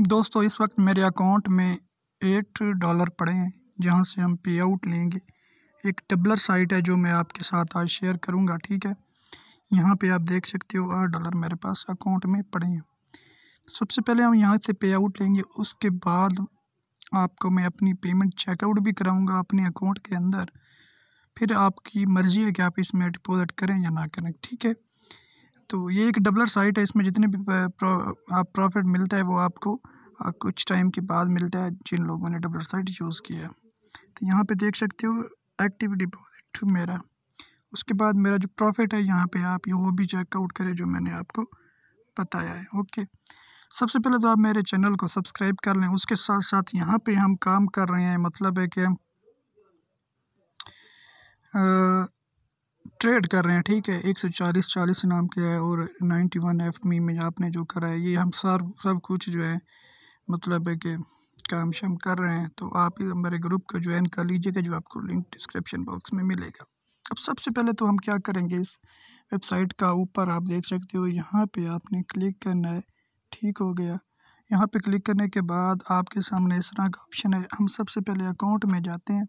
दोस्तों इस वक्त मेरे अकाउंट में एट डॉलर पड़े हैं जहाँ से हम पे आउट लेंगे एक टेबलर साइट है जो मैं आपके साथ आज शेयर करूँगा ठीक है यहाँ पे आप देख सकते हो आठ डॉलर मेरे पास अकाउंट में पड़े हैं सबसे पहले हम यहाँ से पे आउट लेंगे उसके बाद आपको मैं अपनी पेमेंट चेकआउट भी कराऊँगा अपने अकाउंट के अंदर फिर आपकी मर्ज़ी है कि आप इसमें डिपोज़िट करें या ना करें ठीक है तो ये एक डबलर साइट है इसमें जितने भी आप प्रॉफिट मिलता है वो आपको कुछ टाइम के बाद मिलता है जिन लोगों ने डबलर साइट यूज़ किया तो यहाँ पे देख सकते हो एक्टिव डिपॉजिट मेरा उसके बाद मेरा जो प्रॉफिट है यहाँ पे आप ये वो भी चेकआउट करें जो मैंने आपको बताया है ओके सबसे पहले तो आप मेरे चैनल को सब्सक्राइब कर लें उसके साथ साथ यहाँ पर हम काम कर रहे हैं मतलब है कि आ, ट्रेड कर रहे हैं ठीक है एक सौ चालीस चालीस नाम के है और नाइन्टी वन एफ मी में आपने जो करा है ये हम सर सब कुछ जो है मतलब है कि काम शाम कर रहे हैं तो आप हमारे ग्रुप को ज्वाइन कर लीजिएगा जो आपको लिंक डिस्क्रिप्शन बॉक्स में मिलेगा अब सबसे पहले तो हम क्या करेंगे इस वेबसाइट का ऊपर आप देख सकते हो यहाँ पे आपने क्लिक करना है ठीक हो गया यहाँ पे क्लिक करने के बाद आपके सामने इस तरह का ऑप्शन है हम सबसे पहले अकाउंट में जाते हैं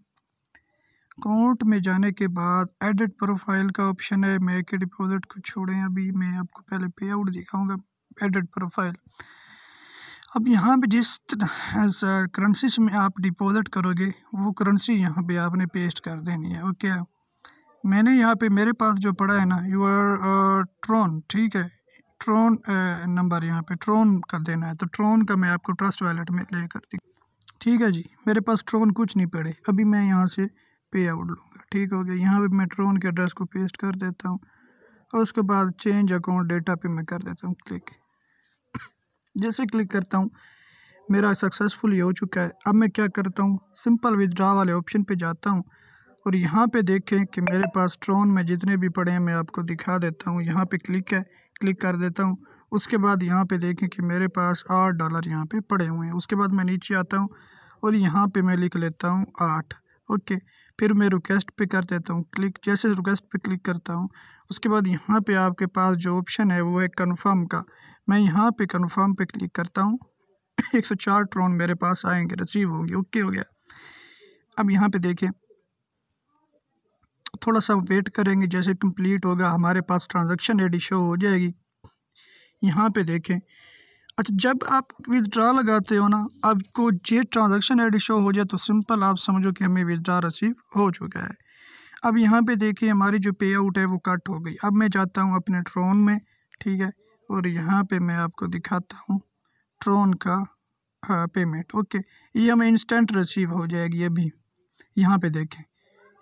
अकाउंट में जाने के बाद एडिट प्रोफाइल का ऑप्शन है मेक ए डिपॉजिट को छोड़ें अभी मैं आपको पहले पे आउट दिखाऊँगा एडिट प्रोफाइल अब यहाँ पे जिस करेंसी uh, में आप डिपॉजिट करोगे वो करेंसी यहाँ पे आपने पेस्ट कर देनी है ओके मैंने यहाँ पे मेरे पास जो पड़ा है ना यूर ट्रोन uh, ठीक है ट्रोन नंबर uh, यहाँ पे ट्रोन कर देना है तो ट्रोन का मैं आपको ट्रस्ट वैलेट में ले कर दी ठीक है जी मेरे पास ट्रोन कुछ नहीं पड़े अभी मैं यहाँ से पे आउट लूँगा ठीक हो गया यहाँ पे मैं ट्रोन के एड्रेस को पेस्ट कर देता हूँ और उसके बाद चेंज अकाउंट डेटा पे मैं कर देता हूँ क्लिक जैसे क्लिक करता हूँ मेरा सक्सेसफुल ये हो चुका है अब मैं क्या करता हूँ सिंपल विदड्रा वाले ऑप्शन पे जाता हूँ और यहाँ पे देखें कि मेरे पास ट्रोन में जितने भी पड़े हैं मैं आपको दिखा देता हूँ यहाँ पे क्लिक है क्लिक कर देता हूँ उसके बाद यहाँ पे देखें कि मेरे पास आठ डॉलर यहाँ पे पड़े हुए हैं उसके बाद मैं नीचे आता हूँ और यहाँ पे मैं लिख लेता हूँ आठ ओके फिर मैं रिक्वेस्ट पे कर देता हूँ क्लिक जैसे रिक्वेस्ट पे क्लिक करता हूँ उसके बाद यहाँ पे आपके पास जो ऑप्शन है वो है कन्फर्म का मैं यहाँ पे कन्फर्म पे क्लिक करता हूँ एक सौ चार ट्रोन मेरे पास आएंगे रिसीव होंगे ओके हो गया अब यहाँ पे देखें थोड़ा सा वेट करेंगे जैसे कंप्लीट होगा हमारे पास आई डी शो हो जाएगी यहाँ पे देखें अच्छा जब आप विदड्रा लगाते हो ना आपको जे ट्रांजेक्शन आई शो हो जाए तो सिंपल आप समझो कि हमें विदड्रा रसीव हो चुका है अब यहाँ पे देखिए हमारी जो पे आउट है वो कट हो गई अब मैं जाता हूँ अपने ट्रोन में ठीक है और यहाँ पे मैं आपको दिखाता हूँ ट्रोन का हाँ, पेमेंट ओके ये हमें इंस्टेंट रिसीव हो जाएगी अभी यहाँ पे देखें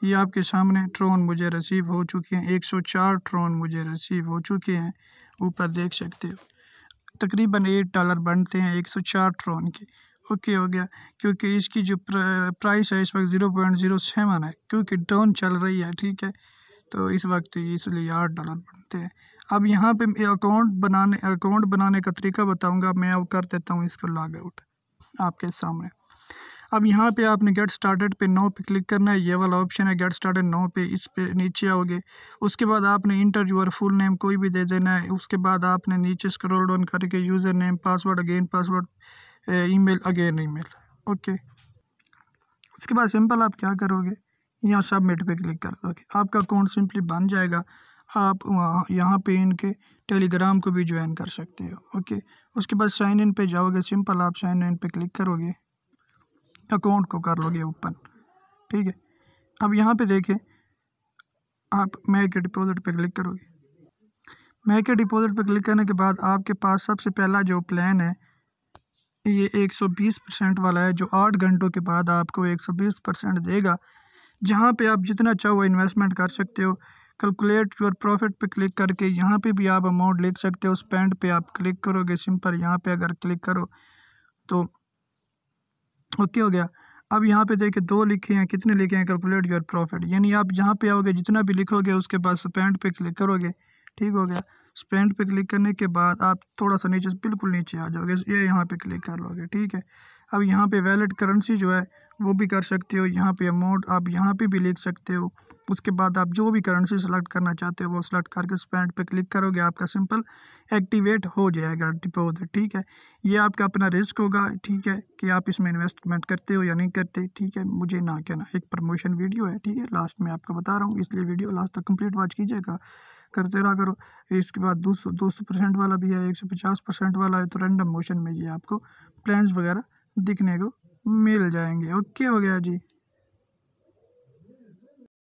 ये आपके सामने ट्रोन मुझे रिसीव हो चुके हैं 104 ट्रोन मुझे रिसीव हो चुके हैं ऊपर देख सकते हो तकरीबन एट डॉलर बनते हैं एक सौ चार ट्रोन के ओके हो गया क्योंकि इसकी जो प्राइस है इस वक्त ज़ीरो पॉइंट ज़ीरो सेवन है क्योंकि डाउन चल रही है ठीक है तो इस वक्त इसलिए आठ डॉलर बनते हैं अब यहाँ पे अकाउंट बनाने अकाउंट बनाने का तरीका बताऊँगा मैं अब कर देता हूँ इसको लॉग आउट आपके सामने अब यहाँ पे आपने गेट स्टार्टेड पे नो पे क्लिक करना है ये वाला ऑप्शन है गेट स्टार्टेड नो पे इस पे नीचे आओगे उसके बाद आपने इंटर यूर फुल नेम कोई भी दे देना है उसके बाद आपने नीचे स्क्रॉल डाउन करके user name password again password mail again mail okay उसके बाद सिंपल आप क्या करोगे यहाँ सबमिट पर क्लिक कर दोगे आपका अकाउंट सिंपली बन जाएगा आप वहाँ यहाँ पे इनके टेलीग्राम को भी ज्वाइन कर सकते हो ओके उसके बाद साइन इन पे जाओगे सिंपल आप साइन इन पे क्लिक करोगे अकाउंट को कर लोगे ओपन ठीक है अब यहाँ पे देखें आप मैक के डिपॉज़िट पे क्लिक करोगे मैक के डिपॉज़िट पे क्लिक करने के बाद आपके पास सबसे पहला जो प्लान है ये 120 परसेंट वाला है जो आठ घंटों के बाद आपको 120 परसेंट देगा जहाँ पे आप जितना चाहो इन्वेस्टमेंट कर सकते हो कैलकुलेट योर प्रॉफिट पे क्लिक करके यहाँ पे भी आप अमाउंट लिख सकते हो स्पेंड पे आप क्लिक करोगे सिंपल यहाँ पे अगर क्लिक करो तो ओके हो गया अब यहाँ पे देखिए दो लिखे हैं कितने लिखे हैं कैलकुलेट योर प्रॉफिट यानी आप जहाँ पे आओगे जितना भी लिखोगे उसके बाद स्पेंड पे क्लिक करोगे ठीक हो गया स्पेंड पे क्लिक करने के बाद आप थोड़ा सा नीचे बिल्कुल नीचे आ जाओगे ये यह यहाँ पे क्लिक कर लोगे ठीक है अब यहाँ पे वैलिड करेंसी जो है वो भी कर सकते हो यहाँ पे अमाउंट आप यहाँ पे भी लिख सकते हो उसके बाद आप जो भी करेंसी सेलेक्ट करना चाहते हो वो सेलेक्ट करके स्पेंड पे क्लिक करोगे आपका सिंपल एक्टिवेट हो जाएगा डिपोजिट ठीक है ये आपका अपना रिस्क होगा ठीक है कि आप इसमें इन्वेस्टमेंट करते हो या नहीं करते ठीक है मुझे ना कहना एक प्रमोशन वीडियो है ठीक है लास्ट में आपको बता रहा हूँ इसलिए वीडियो लास्ट तक कम्प्लीट वॉच कीजिएगा करते रहा करो इसके बाद दो सौ दो सौ परसेंट वाला भी है एक सौ पचास परसेंट वाला है तो रेंडम मोशन में ये आपको प्लान्स वगैरह दिखने को मिल जाएंगे ओके हो गया जी